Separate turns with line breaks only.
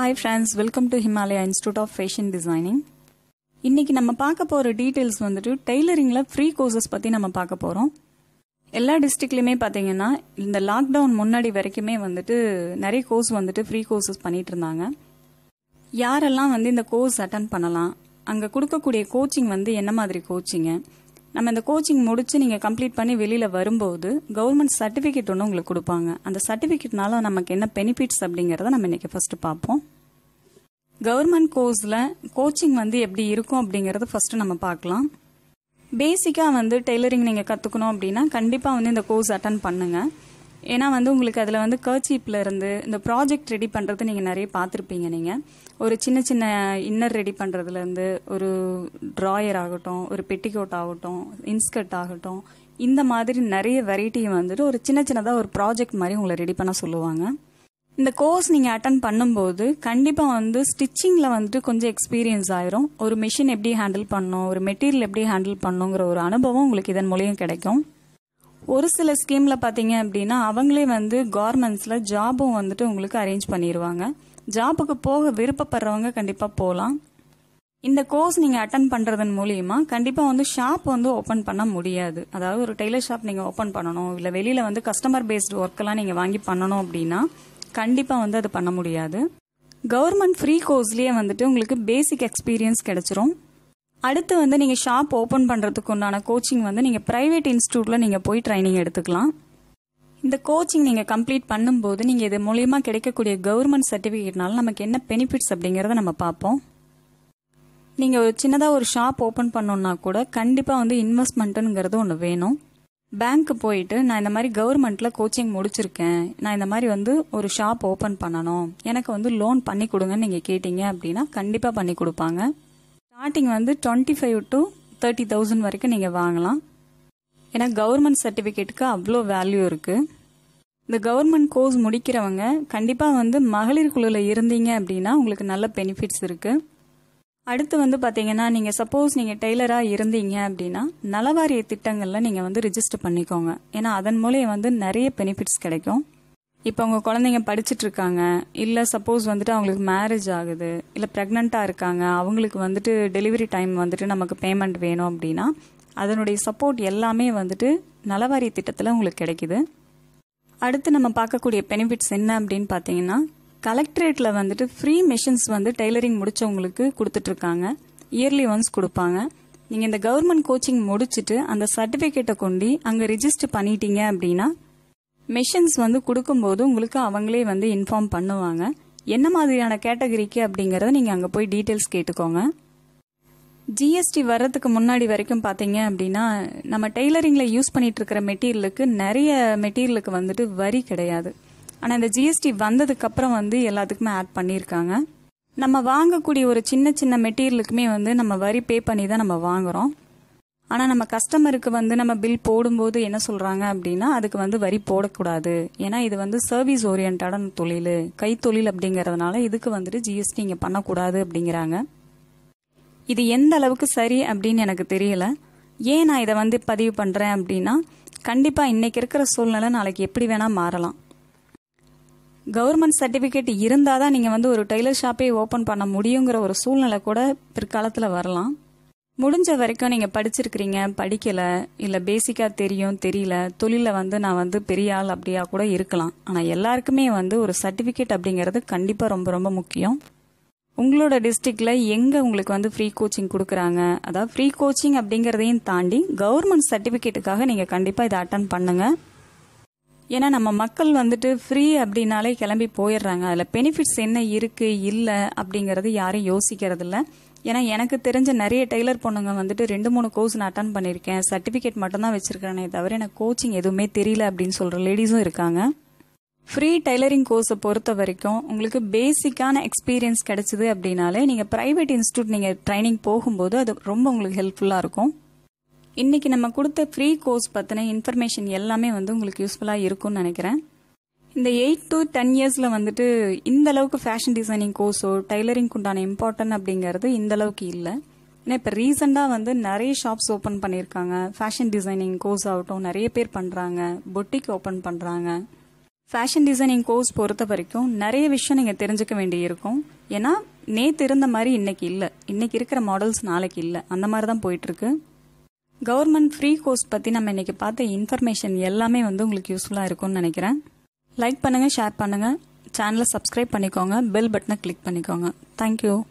hi friends welcome to Himalaya institute of fashion designing இன்றைக்கி நம்ம பார்க்க போகிற டீட்டெயில்ஸ் வந்துட்டு டெய்லரிங்கில் ஃப்ரீ கோர்சஸ் பற்றி நம்ம பார்க்க போகிறோம் எல்லா டிஸ்ட்ரிக்ட்லையுமே பார்த்தீங்கன்னா இந்த லாக்டவுன் முன்னாடி வரைக்குமே வந்துட்டு நிறைய கோர்ஸ் வந்துட்டு ஃப்ரீ கோர்சஸ் பண்ணிட்டு இருந்தாங்க யாரெல்லாம் வந்து இந்த கோர்ஸ் அட்டன் பண்ணலாம் அங்கே கொடுக்கக்கூடிய கோச்சிங் வந்து என்ன மாதிரி கோச்சிங்கு நம்ம இந்த கோச்சிங் முடிச்சு நீங்கள் கம்ப்ளீட் பண்ணி வெளியில் வரும்போது கவர்மெண்ட் சர்டிஃபிகேட் ஒன்று உங்களுக்கு கொடுப்பாங்க அந்த சர்டிபிகேட்னால நமக்கு என்ன பெனிஃபிட்ஸ் அப்படிங்கிறத நம்ம இன்றைக்கி ஃபஸ்ட்டு பார்ப்போம் கவர்மெண்ட் கோர்ஸில் கோச்சிங் வந்து எப்படி இருக்கும் அப்படிங்கறத ஃபர்ஸ்ட் நம்ம பார்க்கலாம் பேசிக்காக வந்து டெய்லரிங் நீங்கள் கற்றுக்கணும் அப்படின்னா கண்டிப்பாக வந்து இந்த கோர்ஸ் அட்டன் பண்ணுங்கள் ஏன்னா வந்து உங்களுக்கு அதில் வந்து கர்ச்சீப்பில் இருந்து இந்த ப்ராஜெக்ட் ரெடி பண்ணுறது நீங்கள் நிறைய பார்த்துருப்பீங்க நீங்கள் ஒரு சின்ன சின்ன இன்னர் ரெடி பண்ணுறதுலேருந்து ஒரு ட்ராயர் ஆகட்டும் ஒரு பெட்டிகோட் ஆகட்டும் இன்ஸ்கர்ட் ஆகட்டும் இந்த மாதிரி நிறைய வெரைட்டி வந்துட்டு ஒரு சின்ன சின்னதாக ஒரு ப்ராஜெக்ட் மாதிரி உங்களை ரெடி பண்ண சொல்லுவாங்க இந்த கோர்ஸ் நீங்கள் அட்டன் பண்ணும்போது கண்டிப்பாக வந்து ஸ்டிச்சிங்கில் வந்துட்டு கொஞ்சம் எக்ஸ்பீரியன்ஸ் ஆயிரும் ஒரு மிஷின் எப்படி ஹேண்டில் பண்ணும் ஒரு மெட்டீரியல் எப்படி ஹேண்டில் பண்ணுங்கிற ஒரு அனுபவம் உங்களுக்கு இதன் மூலியம் கிடைக்கும் ஒரு சில ஸ்கீமில் பார்த்தீங்க அப்படின்னா அவங்களே வந்து கார்மெண்ட்ஸில் ஜாபும் வந்துட்டு உங்களுக்கு அரேஞ்ச் பண்ணிடுவாங்க ஜாப்புக்கு போக விருப்பப்படுறவங்க கண்டிப்பாக போகலாம் இந்த கோர்ஸ் நீங்கள் அட்டன் பண்ணுறதன் மூலியமாக கண்டிப்பாக வந்து ஷாப் வந்து ஓப்பன் பண்ண முடியாது அதாவது ஒரு டெய்லர் ஷாப் நீங்கள் ஓப்பன் பண்ணணும் இல்லை வெளியில் வந்து கஸ்டமர் பேஸ்டு ஒர்க்கெல்லாம் நீங்கள் வாங்கி பண்ணணும் அப்படின்னா கண்டிப்பாக வந்து அது பண்ண முடியாது கவர்மெண்ட் ஃப்ரீ கோர்ஸ்லேயே வந்துட்டு உங்களுக்கு பேசிக் எக்ஸ்பீரியன்ஸ் கிடைச்சிரும் அடுத்து வந்து நீங்கள் ஷாப் ஓப்பன் பண்ணுறதுக்கு உண்டான கோச்சிங் வந்து நீங்கள் ப்ரைவேட் இன்ஸ்டியூட்டில் நீங்கள் போய் ட்ரைனிங் எடுத்துக்கலாம் இந்த கோச்சிங் நீங்கள் கம்ப்ளீட் பண்ணும்போது நீங்கள் இது மூலயமா கிடைக்கக்கூடிய கவர்மெண்ட் சர்டிபிகேட்னால நமக்கு என்ன பெனிஃபிட்ஸ் அப்படிங்கிறத நம்ம பார்ப்போம் நீங்கள் ஒரு சின்னதாக ஒரு ஷாப் ஓப்பன் பண்ணோன்னா கூட கண்டிப்பாக வந்து இன்வெஸ்ட்மெண்ட்டுங்கிறது ஒன்று வேணும் பேங்க்கு போயிட்டு நான் இந்த மாதிரி கவர்மெண்ட்டில் கோச்சிங் முடிச்சிருக்கேன் நான் இந்த மாதிரி வந்து ஒரு ஷாப் ஓப்பன் பண்ணணும் எனக்கு வந்து லோன் பண்ணி கொடுங்கன்னு நீங்கள் கேட்டீங்க அப்படின்னா கண்டிப்பாக பண்ணி கொடுப்பாங்க ஸ்டார்டிங் வந்து twenty five to thirty thousand வரைக்கும் நீங்கள் வாங்கலாம் ஏன்னா கவர்மெண்ட் சர்டிஃபிகேட்டுக்கு அவ்வளோ வேல்யூ இருக்குது இந்த கவர்மெண்ட் கோர்ஸ் முடிக்கிறவங்க கண்டிப்பாக வந்து மகளிர் குழுவில் இருந்தீங்க அப்படின்னா உங்களுக்கு நல்ல பெனிஃபிட்ஸ் இருக்கு அடுத்து வந்து பார்த்தீங்கன்னா நீங்கள் சப்போஸ் நீங்கள் டெய்லராக இருந்தீங்க அப்படின்னா நலவாரிய திட்டங்களில் நீங்கள் வந்து ரிஜிஸ்டர் பண்ணிக்கோங்க ஏன்னா அதன் மூலம் வந்து நிறைய பெனிஃபிட்ஸ் கிடைக்கும் இப்போ உங்கள் குழந்தைங்க படிச்சுட்டு இருக்காங்க இல்லை சப்போஸ் வந்துட்டு அவங்களுக்கு மேரேஜ் ஆகுது இல்லை ப்ரெக்னெண்ட்டாக இருக்காங்க அவங்களுக்கு வந்துட்டு டெலிவரி டைம் வந்துட்டு நமக்கு பேமெண்ட் வேணும் அப்படின்னா அதனுடைய சப்போர்ட் எல்லாமே வந்துட்டு நலவாரிய திட்டத்தில் உங்களுக்கு கிடைக்குது அடுத்து நம்ம பார்க்கக்கூடிய பெனிஃபிட்ஸ் என்ன அப்படின்னு பார்த்தீங்கன்னா கலெக்டரேட்டில் வந்துட்டு ஃப்ரீ மிஷின்ஸ் வந்து டெய்லரிங் முடித்தவங்களுக்கு கொடுத்துட்ருக்காங்க இயர்லி ஒன்ஸ் கொடுப்பாங்க நீங்கள் இந்த கவர்மெண்ட் கோச்சிங் முடிச்சுட்டு அந்த சர்டிஃபிகேட்டை கொண்டு அங்கே ரிஜிஸ்டர் பண்ணிட்டீங்க அப்படின்னா மிஷின்ஸ் வந்து கொடுக்கும்போது உங்களுக்கு அவங்களே வந்து இன்ஃபார்ம் பண்ணுவாங்க என்ன மாதிரியான கேட்டகரிக்கு அப்படிங்கிறத நீங்கள் அங்கே போய் டீட்டெயில்ஸ் கேட்டுக்கோங்க ஜிஎஸ்டி வர்றதுக்கு முன்னாடி வரைக்கும் பார்த்தீங்க அப்படின்னா நம்ம டெய்லரிங்கில் யூஸ் பண்ணிட்டு இருக்கிற மெட்டீரியலுக்கு நிறைய மெட்டீரியலுக்கு வந்துட்டு வரி கிடையாது ஆனால் இந்த ஜிஎஸ்டி வந்ததுக்கப்புறம் வந்து எல்லாத்துக்குமே ஆட் பண்ணியிருக்காங்க நம்ம வாங்கக்கூடிய ஒரு சின்ன சின்ன மெட்டீரியலுக்குமே வந்து நம்ம வரி பே பண்ணி தான் நம்ம வாங்குகிறோம் ஆனால் நம்ம கஸ்டமருக்கு வந்து நம்ம பில் போடும்போது என்ன சொல்கிறாங்க அப்படின்னா அதுக்கு வந்து வரி போடக்கூடாது ஏன்னா இது வந்து சர்வீஸ் ஓரியன்டான தொழில் கைத்தொழில் அப்படிங்கிறதுனால இதுக்கு வந்துட்டு ஜிஎஸ்டி இங்கே பண்ணக்கூடாது அப்படிங்கிறாங்க இது எந்த அளவுக்கு சரி அப்படின்னு எனக்கு தெரியல ஏன் நான் இதை வந்து பதிவு பண்ணுறேன் அப்படின்னா கண்டிப்பாக இன்றைக்கி இருக்கிற சூழ்நிலை நாளைக்கு எப்படி வேணால் மாறலாம் கவர்மெண்ட் சர்டிஃபிகேட் இருந்தால் தான் நீங்கள் வந்து ஒரு டெய்லர் ஷாப்பே ஓப்பன் பண்ண முடியுங்கிற ஒரு சூழ்நிலை கூட பிற்காலத்தில் வரலாம் முடிஞ்ச வரைக்கும் நீங்கள் படிச்சிருக்கிறீங்க படிக்கலை இல்லை பேசிக்காக தெரியும் தெரியல தொழிலில் வந்து நான் வந்து பெரிய ஆள் அப்படியா கூட இருக்கலாம் ஆனால் எல்லாருக்குமே வந்து ஒரு சர்டிஃபிகேட் அப்படிங்கிறது கண்டிப்பாக ரொம்ப ரொம்ப முக்கியம் உங்களோட டிஸ்ட்ரிக்ட்ல எங்க உங்களுக்கு வந்து ஃப்ரீ கோச்சிங் கொடுக்குறாங்க அதாவது ஃப்ரீ கோச்சிங் அப்படிங்கிறதையும் தாண்டி கவர்மெண்ட் சர்டிஃபிகேட்டுக்காக நீங்க கண்டிப்பா இதை அட்டன் பண்ணுங்க ஏன்னா நம்ம மக்கள் வந்துட்டு ஃப்ரீ அப்படின்னாலே கிளம்பி போயிடுறாங்க அதில் பெனிஃபிட்ஸ் என்ன இருக்குது இல்லை அப்படிங்கிறது யாரும் யோசிக்கிறது இல்லை ஏன்னா எனக்கு தெரிஞ்ச நிறைய டெய்லர் பொண்ணுங்க வந்துட்டு ரெண்டு மூணு கோர்ஸ் நான் அட்டன் பண்ணியிருக்கேன் சர்டிஃபிகேட் மட்டும்தான் வச்சுருக்கிறேனே தவிர எனக்கு கோச்சிங் எதுவுமே தெரியல அப்படின்னு சொல்கிற லேடிஸும் இருக்காங்க ஃப்ரீ டைலரிங் கோர்ஸை பொறுத்த வரைக்கும் உங்களுக்கு பேசிக்கான எக்ஸ்பீரியன்ஸ் கிடைச்சிது அப்படின்னாலே நீங்கள் ப்ரைவேட் இன்ஸ்டியூட் நீங்கள் ட்ரைனிங் போகும்போது அது ரொம்ப உங்களுக்கு ஹெல்ப்ஃபுல்லாக இருக்கும் இன்றைக்கி நம்ம கொடுத்த ஃப்ரீ கோர்ஸ் பற்றின இன்ஃபர்மேஷன் எல்லாமே வந்து உங்களுக்கு யூஸ்ஃபுல்லாக இருக்கும்னு நினைக்கிறேன் இந்த எயிட் டு டென் இயர்ஸில் வந்துட்டு இந்த அளவுக்கு ஃபேஷன் டிசைனிங் கோர்ஸோ டைலரிங்க்கு உண்டான அப்படிங்கிறது இந்த அளவுக்கு இல்லை ஏன்னா இப்போ ரீசெண்டாக வந்து நிறைய ஷாப்ஸ் ஓப்பன் பண்ணியிருக்காங்க ஃபேஷன் டிசைனிங் கோர்ஸ் ஆகட்டும் நிறைய பேர் பண்ணுறாங்க பொட்டிக் ஓப்பன் பண்ணுறாங்க ஃபேஷன் டிசைனிங் கோர்ஸ் பொறுத்த வரைக்கும் நிறைய விஷயம் நீங்கள் தெரிஞ்சுக்க வேண்டி இருக்கும் ஏன்னா நேற்று இருந்த மாதிரி இன்னைக்கு இல்லை இன்னைக்கு இருக்கிற மாடல்ஸ் நாளைக்கு இல்லை அந்த மாதிரி தான் போயிட்டுருக்கு கவர்மெண்ட் ஃப்ரீ கோர்ஸ் பற்றி நம்ம இன்னைக்கு பார்த்த இன்ஃபர்மேஷன் எல்லாமே வந்து உங்களுக்கு யூஸ்ஃபுல்லாக இருக்கும்னு நினைக்கிறேன் லைக் பண்ணுங்கள் ஷேர் பண்ணுங்கள் சேனலை சப்ஸ்கிரைப் பண்ணிக்கோங்க பெல் பட்டனை கிளிக் பண்ணிக்கோங்க தேங்க்யூ